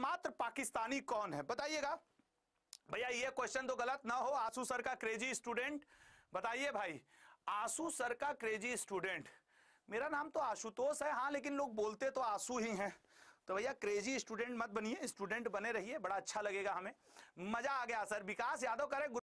एकमात्र पाकिस्तानी कौन है बताइएगा भैया ये क्वेश्चन तो गलत ना हो आंसू सर का क्रेजी स्टूडेंट बताइए भाई आंसू सर का क्रेजी स्टूडेंट मेरा नाम तो आशुतोष है हाँ लेकिन लोग बोलते तो आंसू ही हैं तो भैया क्रेजी स्टूडेंट मत बनिए स्टूडेंट बने रहिए बड़ा अच्छा लगेगा हमें मजा आ गया सर विकास यादव करे